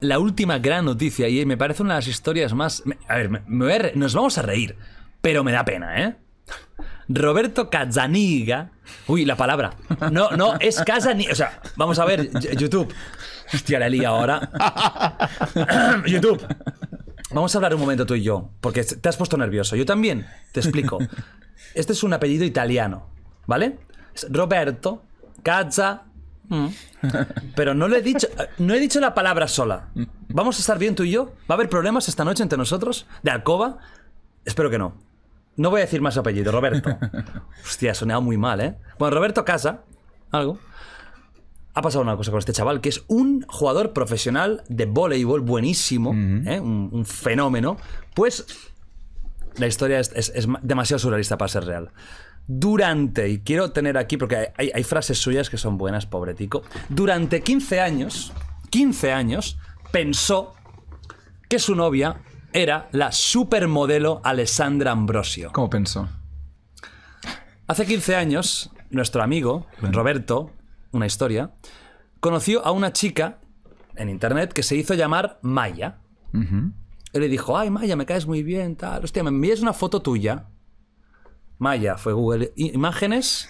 La última gran noticia, y me parece una de las historias más. A ver, nos vamos a reír, pero me da pena, ¿eh? Roberto Cazzaniga. Uy, la palabra. No, no, es Cazzaniga. O sea, vamos a ver, YouTube. Hostia, la lía ahora. YouTube. Vamos a hablar un momento tú y yo, porque te has puesto nervioso. Yo también, te explico. Este es un apellido italiano, ¿vale? Roberto Caza. Mm. Pero no le he dicho, no he dicho la palabra sola. ¿Vamos a estar bien tú y yo? ¿Va a haber problemas esta noche entre nosotros? ¿De alcoba? Espero que no. No voy a decir más apellido, Roberto. Hostia, ha sonado muy mal, ¿eh? Bueno, Roberto Casa, algo. Ha pasado una cosa con este chaval, que es un jugador profesional de voleibol buenísimo, ¿eh? un, fenómeno. Pues la historia es demasiado surrealista para ser real durante, y quiero tener aquí, porque hay, frases suyas que son buenas, tico durante 15 años, 15 años, pensó que su novia era la supermodelo Alessandra Ambrosio. ¿Cómo pensó? Hace 15 años, nuestro amigo, Roberto, una historia, conoció a una chica en internet que se hizo llamar Maya. le dijo, ay Maya, me caes muy bien, tal. Hostia, me envías una foto tuya Maya fue Google Imágenes.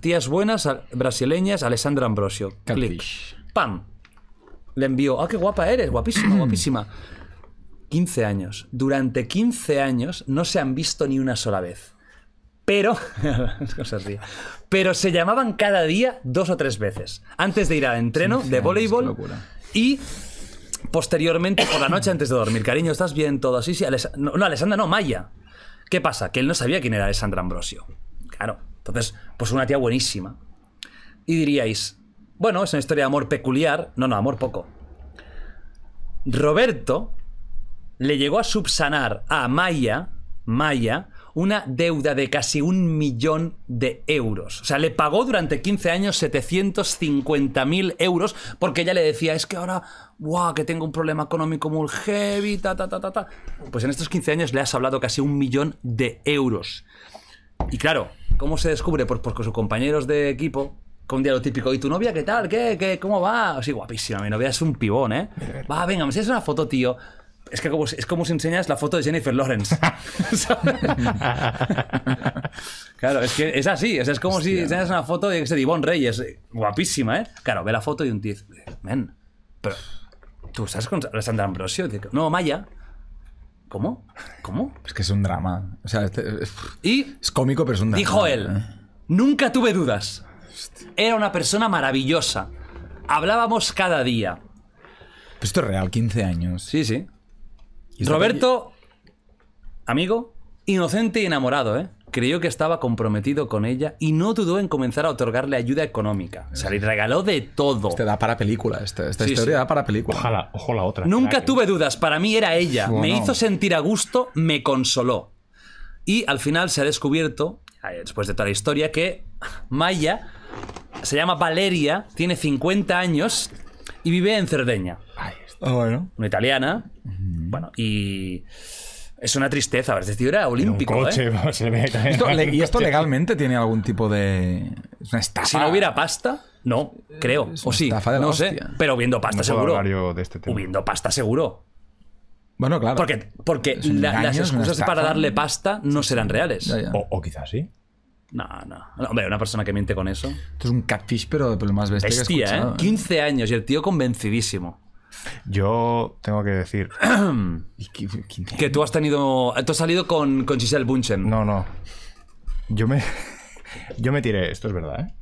Tías buenas brasileñas, Alessandra Ambrosio. Click. ¡Pam! Le envió. ¡Ah, qué guapa eres! Guapísima, guapísima. 15 años. Durante 15 años no se han visto ni una sola vez. Pero. Pero se llamaban cada día dos o tres veces. Antes de ir al entreno de voleibol. Y posteriormente, por la noche antes de dormir. Cariño, ¿estás bien? Todo así. Sí, no, Alessandra, no, Maya. ¿Qué pasa? Que él no sabía quién era Alessandra Ambrosio. Claro. Entonces, pues una tía buenísima. Y diríais, bueno, es una historia de amor peculiar. No, no, amor poco. Roberto le llegó a subsanar a Maya, Maya, una deuda de casi un millón de euros. O sea, le pagó durante 15 años 750.000 euros porque ella le decía, es que ahora, wow, que tengo un problema económico muy heavy, ta, ta, ta, ta, ta. Pues en estos 15 años le has hablado casi un millón de euros. Y claro, ¿cómo se descubre? Pues porque sus compañeros de equipo, con un diálogo típico, ¿y tu novia qué tal? ¿Qué? ¿Cómo va? Sí, guapísima, mi novia es un pibón, ¿eh? Va, venga, me haces una foto, tío es que como, es como si enseñas la foto de Jennifer Lawrence. claro, es que es así. es como si enseñas una foto de, ese Ivonne Reyes. Eh, guapísima, ¿eh? Claro, ve la foto y un tío. Men, pero tú sabes con Sandra Ambrosio. No, Maya. ¿Cómo? ¿Cómo? Es que es un drama. O sea, es, este, eh, y es cómico, pero es un drama. Dijo él, eh. nunca tuve dudas. Era una persona maravillosa. Hablábamos cada día. esto es real, 15 años. Sí, sí. Roberto, amigo, inocente y enamorado, ¿eh? Creyó que estaba comprometido con ella y no dudó en comenzar a otorgarle ayuda económica. O sea, le regaló de todo. Este da para película, este, esta historia da para película. Ojalá, ojo la otra. Nunca tuve dudas, para mí era ella. Me hizo sentir a gusto, me consoló. Y al final se ha descubierto, eh, después de toda la historia, que Maya se llama Valeria, tiene 50 años y vive en Cerdeña. Ah, bueno. Una italiana bueno, y es una tristeza. Este tío era olímpico. ¿eh? ¿Y, esto, legalmente tiene algún tipo de. una estafa. Si no hubiera pasta, no, creo. o sí. no sé. Pero viendo pasta seguro. hubiendo este Viendo pasta seguro. Bueno, claro. Porque, porque las excusas para darle pasta no serán reales. O, quizás sí. No, no, Hombre, una persona que miente con eso. Esto es un catfish, pero, pero más bestia. que ¿eh? 15 ¿eh? años y el tío convencidísimo. Yo tengo que decir. que tú has tenido. Tú has salido con, con Giselle Bunchen. No, no. Yo me. Yo me tiré, esto es verdad, ¿eh?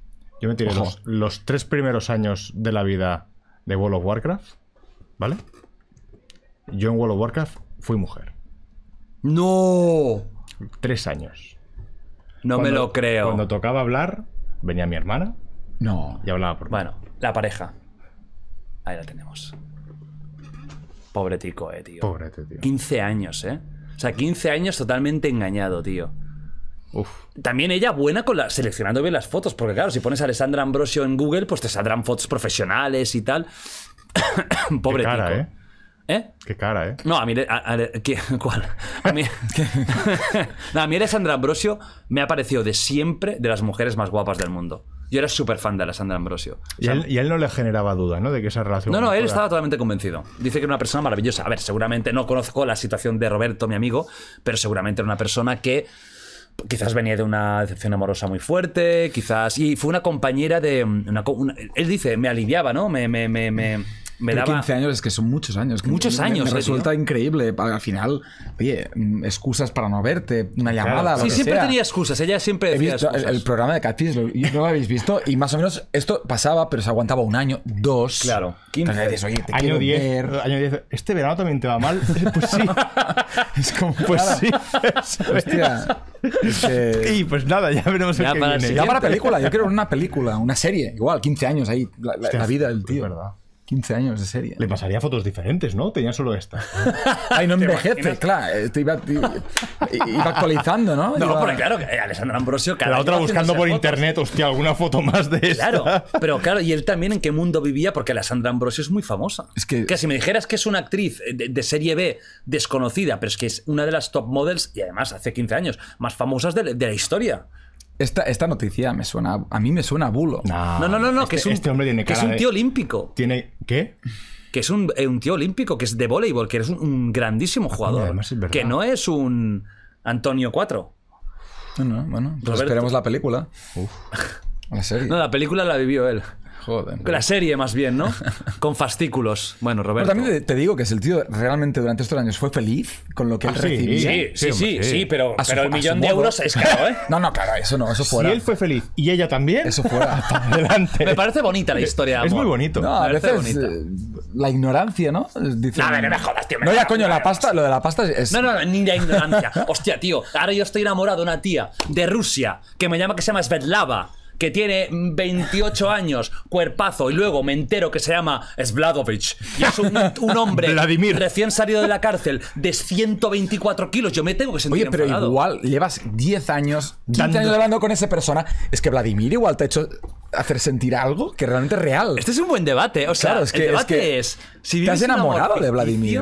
Yo me tiré los, tres primeros años de la vida de World of Warcraft, ¿vale? Yo en World of Warcraft fui mujer. ¡No! Tres años. No me lo creo. Cuando tocaba hablar, venía mi hermana. No. Y hablaba por Bueno, la pareja. Ahí la tenemos. Pobre Tico, eh, tío. Pobre tío. 15 años, eh. O sea, 15 años totalmente engañado, tío. Uf. También ella buena con la, seleccionando bien las fotos, porque claro, si pones a Alessandra Ambrosio en Google, pues te saldrán fotos profesionales y tal. Pobre cara, Tico. Eh. ¿Eh? Qué cara, ¿eh? No, a mí. ¿Cuál? A mí, no, a mí Alessandra Ambrosio me ha parecido de siempre de las mujeres más guapas del mundo. Yo era súper fan de Alessandra Ambrosio. y, él, no le generaba duda, ¿no? De que esa relación. No, no, él estaba totalmente convencido. Dice que era una persona maravillosa. A ver, seguramente no conozco la situación de Roberto, mi amigo, pero seguramente era una persona que quizás venía de una decepción amorosa muy fuerte, quizás. Y fue una compañera de. Mm, él dice, me aliviaba, ¿no? me, me, me 15 años es que son muchos años. Muchos años. resulta increíble. Al final, oye, mm, excusas para no verte, una llamada. Claro. sí, siempre tenía excusas. Ella siempre decía visto excusas. El, programa de Catis, lo, no lo habéis visto. Y más o menos esto pasaba, pero se aguantaba un año, dos. Claro. 15. Dices, oye, te año 10. Ver. Año 10. Este verano también te va mal. Pues sí. es como, pues sí. Hostia. Y pues nada, ya veremos ya el para viene. Ya para película. Yo quiero una película, una serie. Igual, 15 años ahí. La, la vida del pues tío. Es verdad. 15 años de serie. Le pasaría fotos diferentes, ¿no? Tenía solo esta. Ay, no envejece, claro. Eh, te iba, iba, actualizando, ¿no? No, porque claro, que Ambrosio cada La otra buscando por internet, hostia, alguna foto más de esta. Claro, pero claro, y él también en qué mundo vivía, porque Alessandra Ambrosio es muy famosa. Es que... si me dijeras que es una actriz de, serie B desconocida, pero es que es una de las top models, y además hace 15 años, más famosas de la historia. Esta, esta noticia me suena. A mí me suena bulo. No, no, no, este- que es un, este tío olímpico. ¿Tiene qué? Que es un, eh, un, tío olímpico, que es de voleibol, que es un, grandísimo jugador. que no es un Antonio 4. No, bueno, pues esperemos la película. No, la película la vivió él. Joder. La serie, más bien, ¿no? Con fascículos. Bueno, Roberto. Pero también te digo que si el tío realmente durante estos años fue feliz con lo que él recibió. Ah, recibía. Sí, sí, sí, sí, pero, el millón de euros es caro, ¿eh? No, no, claro, eso no, eso fuera. Si él fue feliz y ella también. Eso fuera. adelante. Me parece bonita la historia. Es, es muy bonito. No, a veces bonita. Eh, la ignorancia, ¿no? Dicen, no, no me jodas, tío. no, ya, coño, la pasta, lo de la pasta es. No, no, no ni la ignorancia. Hostia, tío, ahora yo estoy enamorado de una tía de Rusia que me llama que se llama Svetlava que tiene 28 años, cuerpazo, y luego me entero que se llama Svladovich. Y es un, hombre recién salido de la cárcel de 124 kilos. Yo me tengo que sentir Oye, pero igual llevas 10 años, 15 años hablando con esa persona. Es que Vladimir igual te ha hecho hacer sentir algo que realmente es real. Este es un buen debate. O sea, es que, el debate es, si te has enamorado de Vladimir.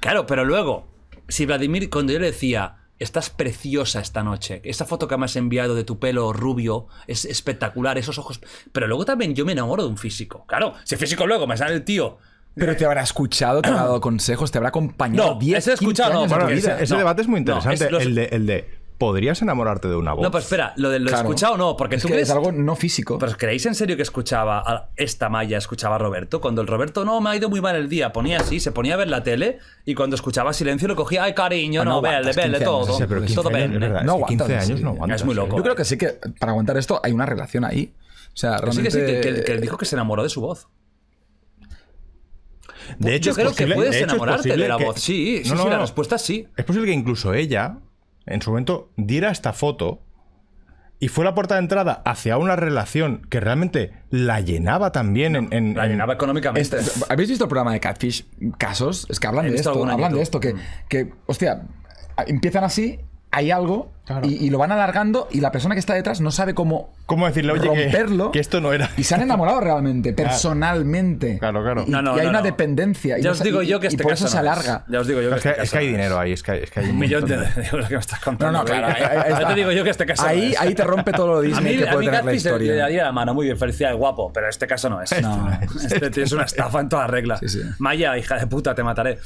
Claro, pero luego, si Vladimir, cuando yo le decía, Estás preciosa esta noche. Esa foto que me has enviado de tu pelo rubio es espectacular, esos ojos. Pero luego también yo me enamoro de un físico. Claro, si físico luego me sale el tío pero te habrá escuchado, te habrá dado consejos, te habrá acompañado. No, 10, ese escuchado, ese, debate es muy interesante. el, de, el de podrías enamorarte de una voz. No, pero espera, lo de lo o escuchado no, porque es tú crees... algo no físico. Pero creéis en serio que escuchaba a esta maya, escuchaba a Roberto, cuando el Roberto no me ha ido muy mal el día, ponía así, se ponía a ver la tele y cuando escuchaba silencio lo cogía, ay cariño, ah, no, vele, vele todo, todo años, no 15 ¿eh? años no Es muy ¿eh? loco. Yo creo que sí que para aguantar esto hay una relación ahí. O sea, Sí que sí, que, él dijo que se enamoró de su voz. De hecho, yo creo que puedes enamorarte de, la voz. Sí, sí, la respuesta sí. Es posible que incluso ella en su momento diera esta foto y fue la puerta de entrada hacia una relación que realmente la llenaba también en... la llenaba económicamente. Este- ¿Habéis visto el programa de Catfish? Casos, es que hablan de esto, hablan de esto, que, mm. que, hostia, empiezan así hay algo y, lo van alargando y la persona que está detrás no sabe cómo, ¿Cómo decirle, Oye, romperlo. Que, esto no era. Y se han enamorado realmente, personalmente. Claro, claro. Y, no, hay una dependencia. Ya os digo yo que este caso eso se alarga. Ya os digo yo que, es, que este es que hay dinero ahí, es que, es hay un millón de euros que me estás contando. No, no, claro. Ahí, te digo yo que este caso. Ahí, ahí te rompe todo lo Disney a mí, que puede a mí tener la historia. Le a la mano, muy bien, felicidad, guapo, pero este caso no es. No, este es una estafa en toda regla. Maya, hija de puta, te mataré.